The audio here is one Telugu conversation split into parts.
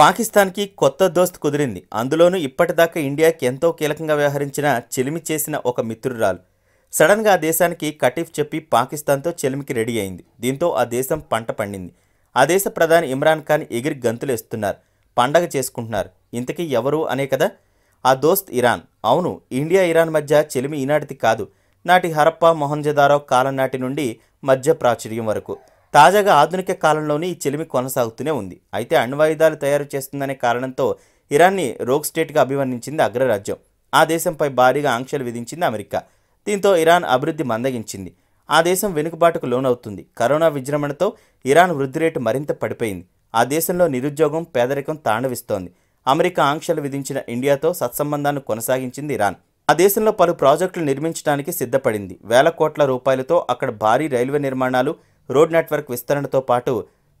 పాకిస్తాన్కి కొత్త దోస్త్ కుదిరింది అందులోనూ ఇప్పటిదాకా ఇండియాకి ఎంతో కీలకంగా వ్యవహరించిన చెలిమి చేసిన ఒక మిత్రురాలు సడన్గా ఆ దేశానికి కటిఫ్ చెప్పి పాకిస్తాన్తో చెలిమికి రెడీ అయింది దీంతో ఆ దేశం పంట పండింది ఆ దేశ ప్రధాని ఇమ్రాన్ ఖాన్ ఎగిరి గంతులేస్తున్నారు పండగ చేసుకుంటున్నారు ఇంతకీ ఎవరు అనే కదా ఆ దోస్త్ ఇరాన్ అవును ఇండియా ఇరాన్ మధ్య చెలిమి ఈనాటిది కాదు నాటి హరప్ప మొహంజదారో కాలం నాటి నుండి మధ్య ప్రాచుర్యం వరకు తాజాగా ఆధునిక కాలంలోనే ఈ చెలిమి కొనసాగుతూనే ఉంది అయితే అణ్వాయుధాలు తయారు చేస్తుందనే కారణంతో ఇరాన్ని రోగ్ స్టేట్గా అభివర్ణించింది అగ్రరాజ్యం ఆ దేశంపై భారీగా ఆంక్షలు విధించింది అమెరికా దీంతో ఇరాన్ అభివృద్ధి మందగించింది ఆ దేశం వెనుకబాటుకు లోనవుతుంది కరోనా విజృంభణతో ఇరాన్ వృద్ధి రేటు మరింత పడిపోయింది ఆ దేశంలో నిరుద్యోగం పేదరికం తాండవిస్తోంది అమెరికా ఆంక్షలు విధించిన ఇండియాతో సత్సంబంధాన్ని కొనసాగించింది ఇరాన్ ఆ దేశంలో పలు ప్రాజెక్టులు నిర్మించడానికి సిద్ధపడింది వేల కోట్ల రూపాయలతో అక్కడ భారీ రైల్వే నిర్మాణాలు రోడ్ నెట్వర్క్ విస్తరణతో పాటు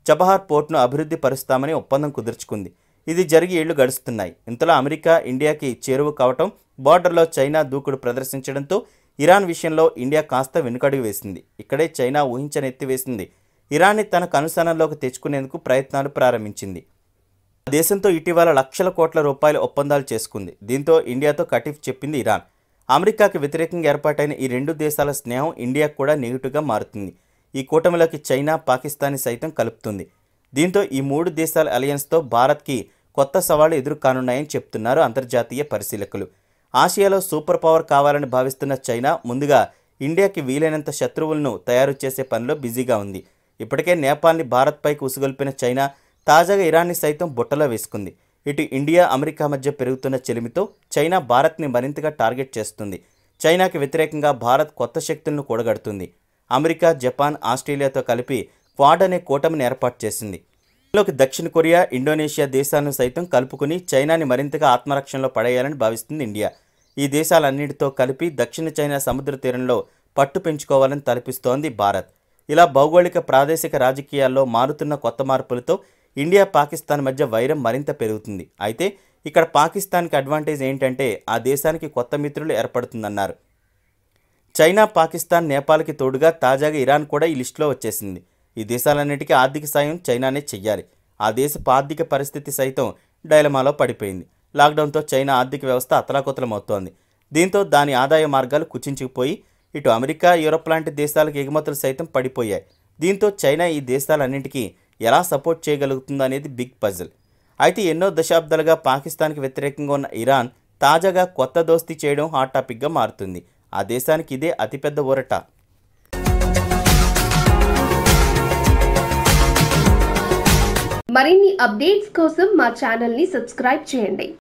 చబహార్ పోర్ట్ను అభివృద్ధి పరుస్తామని ఒప్పందం కుదుర్చుకుంది ఇది జరిగి ఏళ్లు గడుస్తున్నాయి ఇంతలో అమెరికా ఇండియాకి చేరువు కావటం బార్డర్లో చైనా దూకుడు ప్రదర్శించడంతో ఇరాన్ విషయంలో ఇండియా కాస్త వెనుకడుగు వేసింది ఇక్కడే చైనా ఊహించని ఎత్తివేసింది ఇరాన్ని తన అనుసరణలోకి తెచ్చుకునేందుకు ప్రయత్నాలు ప్రారంభించింది దేశంతో ఇటీవల లక్షల కోట్ల రూపాయల ఒప్పందాలు చేసుకుంది దీంతో ఇండియాతో కటిఫ్ చెప్పింది ఇరాన్ అమెరికాకు వ్యతిరేకంగా ఏర్పాటైన ఈ రెండు దేశాల స్నేహం ఇండియాకు కూడా నెగిటివ్గా మారుతుంది ఈ కూటమిలోకి చైనా పాకిస్తాన్ సైతం కలుపుతుంది దీంతో ఈ మూడు దేశాల అలయన్స్తో భారత్కి కొత్త సవాళ్లు ఎదురు కానున్నాయని చెప్తున్నారు అంతర్జాతీయ పరిశీలకులు ఆసియాలో సూపర్ పవర్ కావాలని భావిస్తున్న చైనా ముందుగా ఇండియాకి వీలైనంత శత్రువులను తయారు చేసే పనిలో బిజీగా ఉంది ఇప్పటికే నేపాల్ని భారత్పైకి ఉసుగొల్పిన చైనా తాజాగా ఇరాన్ని సైతం బుట్టలో వేసుకుంది ఇటు ఇండియా అమెరికా మధ్య పెరుగుతున్న చెలిమితో చైనా భారత్ని మరింతగా టార్గెట్ చేస్తుంది చైనాకి వ్యతిరేకంగా భారత్ కొత్త శక్తులను కూడగడుతుంది అమెరికా జపాన్ ఆస్ట్రేలియాతో కలిపి క్వాడ్ అనే కూటమిని ఏర్పాటు చేసింది ఇందులోకి దక్షిణ కొరియా ఇండోనేషియా దేశాలను సైతం కలుపుకుని చైనాని మరింతగా ఆత్మరక్షణలో పడేయాలని భావిస్తుంది ఇండియా ఈ దేశాలన్నిటితో కలిపి దక్షిణ చైనా సముద్ర తీరంలో పట్టు పెంచుకోవాలని తలపిస్తోంది భారత్ ఇలా భౌగోళిక ప్రాదేశిక రాజకీయాల్లో మారుతున్న కొత్త మార్పులతో ఇండియా పాకిస్తాన్ మధ్య వైరం మరింత పెరుగుతుంది అయితే ఇక్కడ పాకిస్తాన్కి అడ్వాంటేజ్ ఏంటంటే ఆ దేశానికి కొత్త మిత్రులు ఏర్పడుతుందన్నారు చైనా పాకిస్తాన్ నేపాల్కి తోడుగా తాజాగా ఇరాన్ కూడా ఈ లిస్టులో వచ్చేసింది ఈ దేశాలన్నిటికీ ఆర్థిక సాయం చైనానే చెయ్యాలి ఆ దేశపు ఆర్థిక పరిస్థితి సైతం డైలమాలో పడిపోయింది లాక్డౌన్తో చైనా ఆర్థిక వ్యవస్థ అతలాకుతలమవుతోంది దీంతో దాని ఆదాయ మార్గాలు కుచించుకుపోయి ఇటు అమెరికా యూరప్ లాంటి దేశాలకు ఎగుమతులు సైతం పడిపోయాయి దీంతో చైనా ఈ దేశాలన్నింటికీ ఎలా సపోర్ట్ చేయగలుగుతుందనేది అనేది బిగ్ పజిల్ అయితే ఎన్నో దశాబ్దాలుగా పాకిస్తాన్కి వ్యతిరేకంగా ఉన్న ఇరాన్ తాజాగా కొత్త దోస్తీ చేయడం హాట్ టాపిక్గా మారుతుంది ఆ దేశానికి ఇదే అతిపెద్ద ఊరట మరిన్ని అప్డేట్స్ కోసం మా ఛానల్ని సబ్స్క్రైబ్ చేయండి